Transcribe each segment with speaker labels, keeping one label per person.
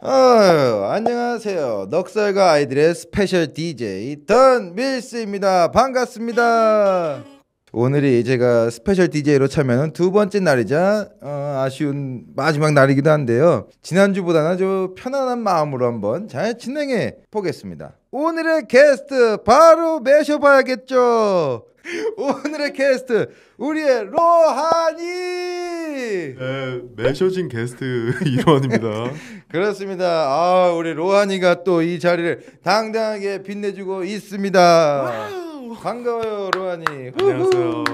Speaker 1: 어, 휴 안녕하세요. 넉살과 아이들의 스페셜 DJ 던 밀스입니다. 반갑습니다. 오늘이 제가 스페셜 DJ로 참여한두 번째 날이자 어, 아쉬운 마지막 날이기도 한데요. 지난주보다는 아주 편안한 마음으로 한번 잘 진행해 보겠습니다. 오늘의 게스트 바로 매셔봐야겠죠 오늘의 게스트 우리의 로하니. 네, 매셔진 게스트 이로입니다 그렇습니다. 아, 우리 로하니가 또 이 자리를 당당하게 빛내주고 있습니다. 와우. 반가워요, 로하니. 안녕하세요.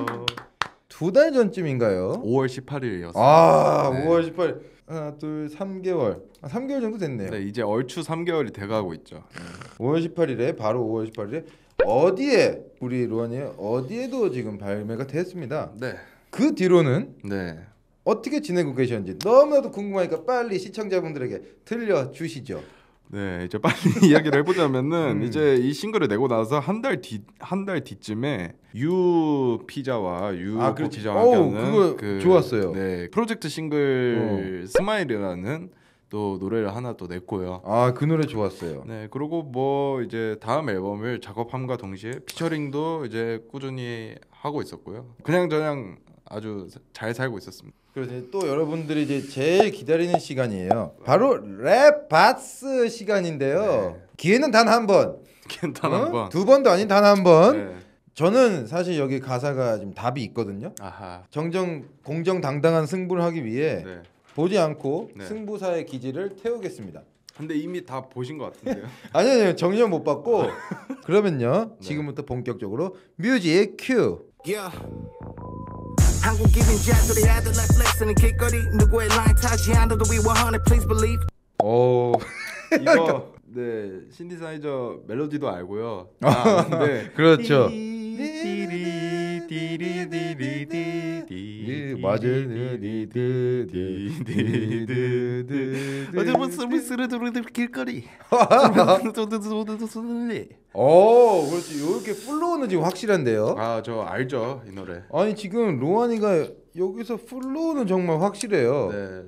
Speaker 1: 두 달 전쯤인가요? 5월 18일이었어요. 아, 네. 5월 18일. 하나, 둘, 3개월. 아, 3개월 정도 됐네요. 네, 이제 얼추 3개월이 돼가고 있죠. 5월 18일에 바로 5월 18일에 어디에 우리 로안이 어디에도 지금 발매가 됐습니다. 네. 그 뒤로는 네. 어떻게 지내고 계셨는지 너무나도 궁금하니까 빨리 시청자분들에게 들려주시죠. 네, 이제 빨리 이야기를 해보자면은 음. 이제 이 싱글을 내고 나서 한 달 뒤 한달 뒤쯤에 유 피자와 유 아, 피자와 함 그거 그, 좋았어요. 네, 프로젝트 싱글 어. 스마일이라는 또 노래를 하나 또 냈고요. 아 그 노래 좋았어요. 네 그리고 뭐 이제 다음 앨범을 작업함과 동시에 피처링도 이제 꾸준히 하고 있었고요. 그냥 저냥 아주 잘 살고 있었습니다. 그리고 또 여러분들이 이제 제일 기다리는 시간이에요. 바로 랩 바스 시간인데요. 네. 기회는 단 한 번. 기회는 단한 어? 번. 두 번도 아닌 단 한 번. 네. 저는 사실 여기 가사가 지금 답이 있거든요. 아하. 정정 공정당당한 승부를 하기 위해 네. 보지 않고 네. 승부사의 기지를 태우겠습니다. 근데 이미 다 보신 것 같은데요? 아니요, 아니요. 정신 못 받고 그러면요. 네. 지금부터 본격적으로 뮤직 큐. Yeah. 오. 이거 네 신디사이저 멜로디도 알고요. 아, 네. 그렇죠. 디리 디리 디리 예, 네, 맞아요. 네 네 네. 네, 네, 네, 네, 네, 네. 어제분 서비스를 들어들 길거리. 어, 그렇지. 이렇게 플로우는 지금 확실한데요. 아, 저 알죠 이 노래. 아니 지금 로안이가 여기서 플로우는 정말 확실해요. 네.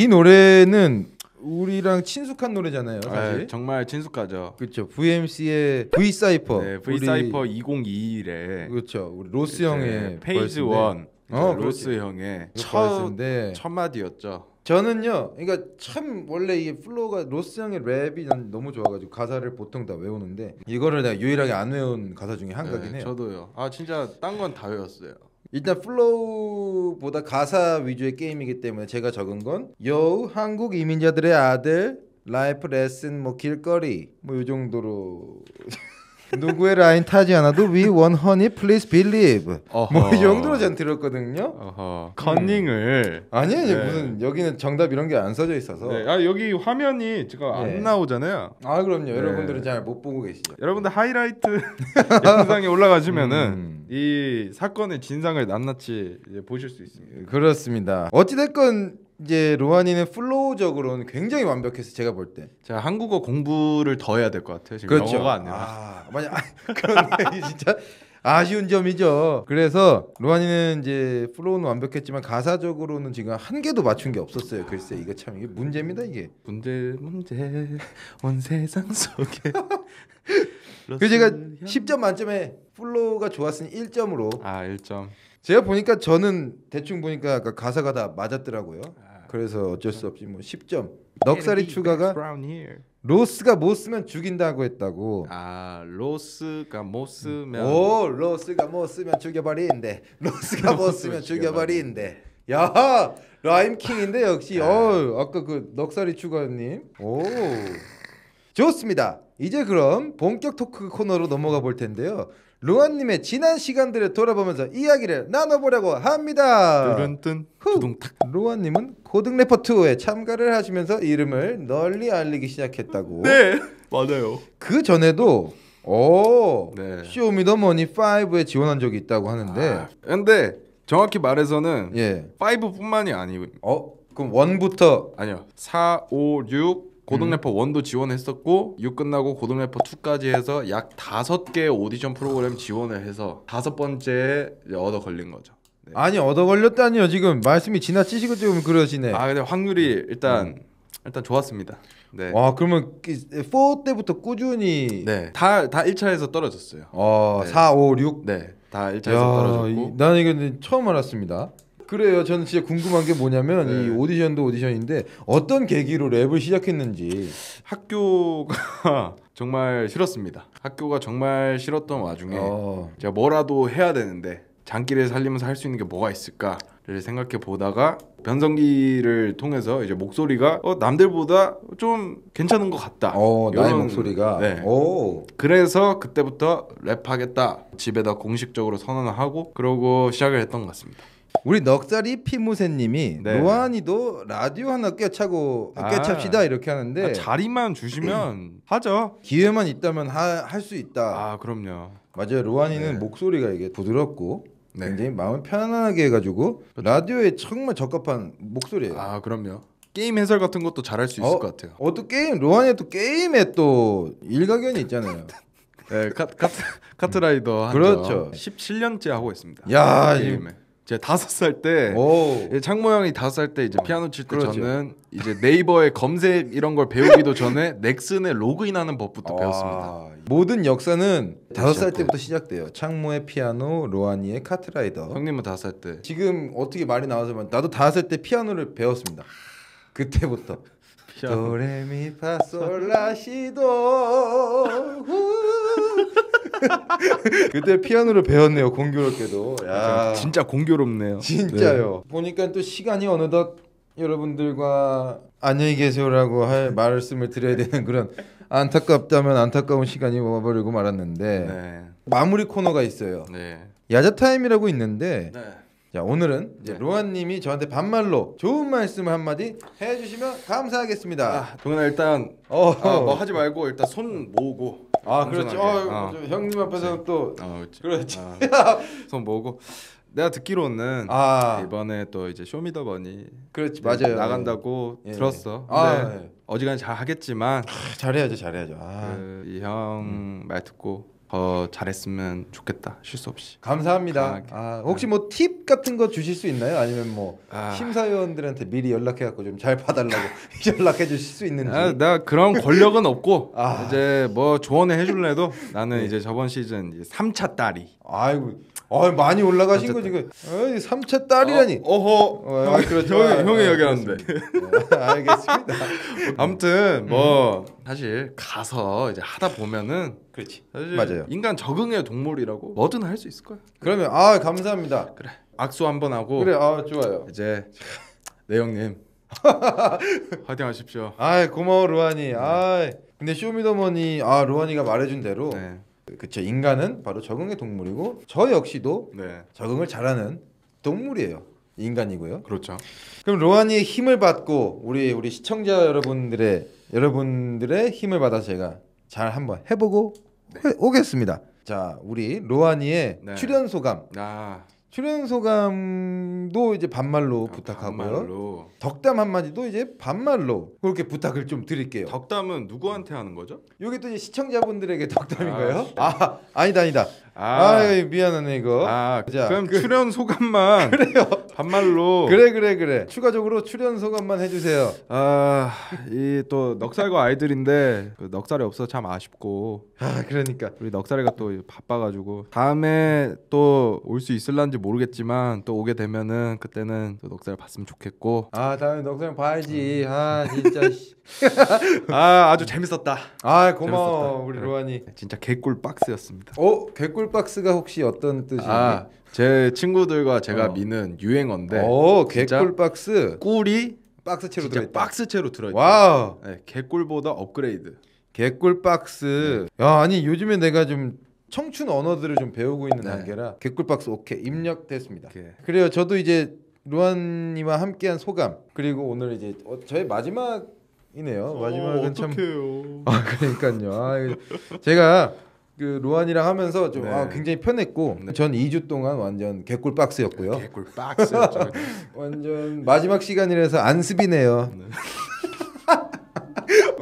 Speaker 1: 이 노래는 우리랑 친숙한 노래잖아요, 아, 사실. 네, 정말 친숙하죠. 그렇죠. VMC의 V 사이퍼. 네, V 사이퍼 2021에. 그렇죠. 우리 그 로스 형의 페이지 원 어, 로스 형의 첫첫 그 마디였죠. 저는요, 그러니까 참 원래 이 플로우가 로스 형의 랩이 난 너무 좋아가지고 가사를 보통 다 외우는데 이거를 내가 유일하게 안 외운 가사 중에 한 네, 가긴 네, 요 저도요. 아 진짜 딴 건 다 외웠어요. 일단 플로우보다 가사 위주의 게임이기 때문에 제가 적은 건 여우 한국 이민자들의 아들 라이프 레슨 뭐 길거리 뭐 이 정도로 누구의 라인 타지 않아도 we want honey please believe 뭐이 정도로 전 들었거든요. 어허. 음. 컨닝을 아니 아니 네. 무슨 여기는 정답 이런 게 안 써져 있어서 네. 아 여기 화면이 지금 네. 안 나오잖아요. 아 그럼요. 네. 여러분들은 잘 못 보고 계시죠. 여러분들 하이라이트 영상에 올라가시면은 음. 이 사건의 진상을 낱낱이 이제 보실 수 있습니다. 그렇습니다. 어찌 됐건 이제 로하니는 플로우적으로는 굉장히 완벽해서 제가 볼 때. 제가 한국어 공부를 더 해야 될 것 같아요. 지금 그렇죠. 영어가 안 돼요. 아, 맞아. 그런데 진짜 아쉬운 점이죠. 그래서 로하니는 이제 플로우는 완벽했지만 가사적으로는 지금 한 개도 맞춘 게 없었어요. 글쎄 이거 참 이게 문제입니다 이게. 문제 문제 온 세상 속에. 그 제가 10점 만점에 플로우가 좋았으니 1점으로. 아 1점. 제가 보니까 저는 대충 보니까 아까 가사가 다 맞았더라고요. 아. 그래서 어쩔 수 없이 뭐 10점. 넉살이 추가가 로스가 못 쓰면 죽인다고 했다고. 아 로스가 못 쓰면. 오 로스가 못 쓰면 죽여버린데. 로스가 못 쓰면 죽여버린데. 야 라임킹인데 역시. 어 아까 그 넉살이 추가님. 오 좋습니다. 이제 그럼 본격 토크 코너로 넘어가 볼 텐데요. 루원님의 지난 시간들을 돌아보면서 이야기를 나눠보려고 합니다. 뚜른뜬 두둥탁. 루원님은 고등 래퍼 2에 참가를 하시면서 이름을 널리 알리기 시작했다고. 네, 맞아요. 그 전에도 오 네. 쇼미더머니 5에 지원한 적이 있다고 하는데. 아, 근데 정확히 말해서는 예. 5뿐만이 아니고. 어? 그럼 원부터 아니요. 4, 5, 6 고등 음. 래퍼 원도 지원했었고 6 끝나고 고등 래퍼 2까지 해서 약 다섯 개의 오디션 프로그램 지원을 해서 다섯 번째 얻어 걸린 거죠. 네. 아니 얻어 걸렸다니요 지금 말씀이 지나치시고 지금 그러시네. 아 근데 확률이 일단 음. 일단 좋았습니다. 네. 와 그러면 4 그 때부터 꾸준히 네. 다다 1차에서 떨어졌어요. 어, 네. 4, 5, 6. 네. 다 1차에서 야, 떨어졌고. 나는 이거 처음 알았습니다. 그래요. 저는 진짜 궁금한 게 뭐냐면 네. 이 오디션도 오디션인데 어떤 계기로 랩을 시작했는지 학교가 정말 싫었습니다. 학교가 정말 싫었던 와중에 어. 제가 뭐라도 해야 되는데 장기를 살리면서 할 수 있는 게 뭐가 있을까를 생각해 보다가 변성기를 통해서 이제 목소리가 어, 남들보다 좀 괜찮은 것 같다. 어, 나의 목소리가. 네. 오. 그래서 그때부터 랩하겠다. 집에다 공식적으로 선언을 하고 그러고 시작을 했던 것 같습니다. 우리 넉살이 피무새님이 네. 노안이도 라디오 하나 꿰차고 아. 꿰찹시다 이렇게 하는데 아, 자리만 주시면 하죠. 기회만 있다면 할 수 있다. 아 그럼요. 맞아요. 로안이는 네. 목소리가 이게 부드럽고 네. 굉장히 마음을 편안하게 해가지고 그렇죠. 라디오에 정말 적합한 목소리예요. 아 그럼요. 게임 해설 같은 것도 잘할 수 있을 어, 것 같아요. 어또 게임 로안이 또 게임에 또 일가견이 있잖아요. 네, 카트 카트, 카트 라이더 그렇죠. 17년째 하고 있습니다. 야, 네, 게임에. 제가 다섯 살때 예, 창모 형이 다섯 살 때 이제 피아노 칠때 그렇죠. 저는 이제 네이버에 검색 이런 걸 배우기도 전에 넥슨에 로그인하는 법부터 아, 배웠습니다. 모든 역사는 다섯 살 그렇죠. 때부터 시작돼요. 창모의 피아노, 로하니의 카트라이더. 형님은 다섯 살 때. 지금 어떻게 말이 나와서만 나도 다섯 살 때 피아노를 배웠습니다. 그때부터. 도레미파솔라시도 그때 피아노를 배웠네요 공교롭게도. 야 진짜 공교롭네요. 진짜요. 네. 보니까 또 시간이 어느덧 여러분들과 안녕히 계세요라고 할 말씀을 드려야 되는 그런 안타깝다면 안타까운 시간이 와버리고 말았는데 네. 마무리 코너가 있어요. 네. 야자 타임이라고 있는데. 네. 자 오늘은 네. 로한님이 저한테 반말로 좋은 말씀 한 마디 해주시면 감사하겠습니다. 아, 동현아 일단 어, 아, 뭐 하지 말고 일단 손 모으고. 아 그렇지. 어, 어. 형님 앞에서 또. 어, 아, 그렇지. 그렇지. 손 모으고. 내가 듣기로는 아. 이번에 또 이제 쇼미더머니 그렇지 맞아요 나간다고 예. 들었어. 아, 네. 어지간히 잘 하겠지만 아, 잘해야죠 잘해야죠. 아. 그 이형말 음. 듣고 더 잘했으면 좋겠다 실수 없이. 감사합니다. 아, 혹시 뭐 팁 같은 거 주실 수 있나요? 아니면 뭐 아. 심사위원들한테 미리 연락해 갖고 좀 잘 봐달라고 연락해 주실 수 있는지. 아, 나 그런 권력은 없고 아. 이제 뭐 조언해 을 줄래도 나는 네. 이제 저번 시즌 이제 3차 딸이. 아이고. 어, 많이 올라가신 거지 그. 어이, 3차 딸이라니. 어, 허 어, 아, 그렇죠. 형, 형이 아, 아, 얘기하는데. 알겠습니다. 아, 아무튼 뭐 음. 사실 가서 이제 하다 보면은 그렇지. 맞아요. 인간 적응의 동물이라고 뭐든 할 수 있을 거야. 그러면 아 감사합니다. 그래. 악수 한번 하고. 그래. 아 좋아요. 이제 네 형님. 화이팅하십시오. 아 고마워 루안이. 네. 아 근데 쇼미더머니 아 루안이가 말해준 대로. 네. 그렇죠 인간은 바로 적응의 동물이고 저 역시도 네. 적응을 잘하는 동물이에요. 인간이고요. 그렇죠. 그럼 로하니의 힘을 받고 우리 우리 시청자 여러분들의 여러분들의 힘을 받아 제가 잘 한번 해보고 네. 오겠습니다. 자, 우리 로하니의 네. 출연 소감. 아. 출연 소감도 이제 반말로 아, 부탁하고요. 반말로. 덕담 한마디도 이제 반말로 그렇게 부탁을 좀 드릴게요. 덕담은 누구한테 하는 거죠? 여기 또 이제 시청자분들에게 덕담인가요? 아, 아 아니다 아니다. 아, 아이, 미안하네 이거. 아, 자, 그럼 그, 출연 소감만 그래요. 반말로. 그래 그래 그래. 추가적으로 출연 소감만 해주세요. 아, 이 또 넉살과 아이들인데 그 넉살이 없어 참 아쉽고. 아, 그러니까 우리 넉살이가 또 바빠가지고 다음에 또 올 수 있을란지 모르겠지만 또 오게 되면은 그때는 또 넉살 봤으면 좋겠고. 아, 다음에 넉살 봐야지. 아, 진짜. 아, 아주 재밌었다. 아, 고마워 재밌었다. 우리 로한이. 진짜 개꿀 박스였습니다. 어, 개꿀 개꿀박스가 혹시 어떤 뜻이에요? 아, 제 친구들과 제가 어. 미는 유행어인데. 어, 개꿀박스. 꿀이 박스채로 들어 박스채로 들어 와. 네, 개꿀보다 업그레이드. 개꿀박스. 네. 야, 아니 요즘에 내가 좀 청춘 언어들을 좀 배우고 있는 네. 단계라 개꿀박스 오케이 입력됐습니다. 오케이. 그래요. 저도 이제 루안님과 함께한 소감 그리고 오늘 이제 어, 저의 마지막이네요. 마지막은 어, 참. 아 그러니까요. 아, 제가 그 로안이랑 하면서 좀 아, 네. 아, 굉장히 편했고 네. 전 2주 동안 완전 개꿀 박스였고요. 네, 개꿀 박스 네. 완전 마지막 시간이라서 안습이네요. 네.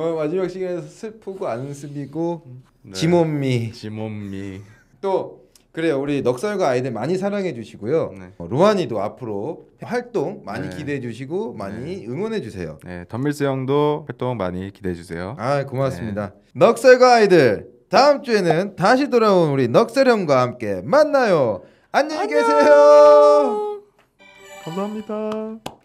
Speaker 1: 어, 마지막 시간에서 슬프고 안습이고 네. 지몬미. 지몬미. 또 그래요. 우리 넉살과 아이들 많이 사랑해 주시고요. 어, 로안이도 앞으로 활동 많이 기대해 주시고 많이 응원해 주세요. 네, 덤밀스 형도 활동 많이 기대해 주세요. 아, 고맙습니다. 넉살과 아이들 다음 주에는 다시 돌아온 우리 넉세령과 함께 만나요. 안녕히 안녕. 계세요. 감사합니다.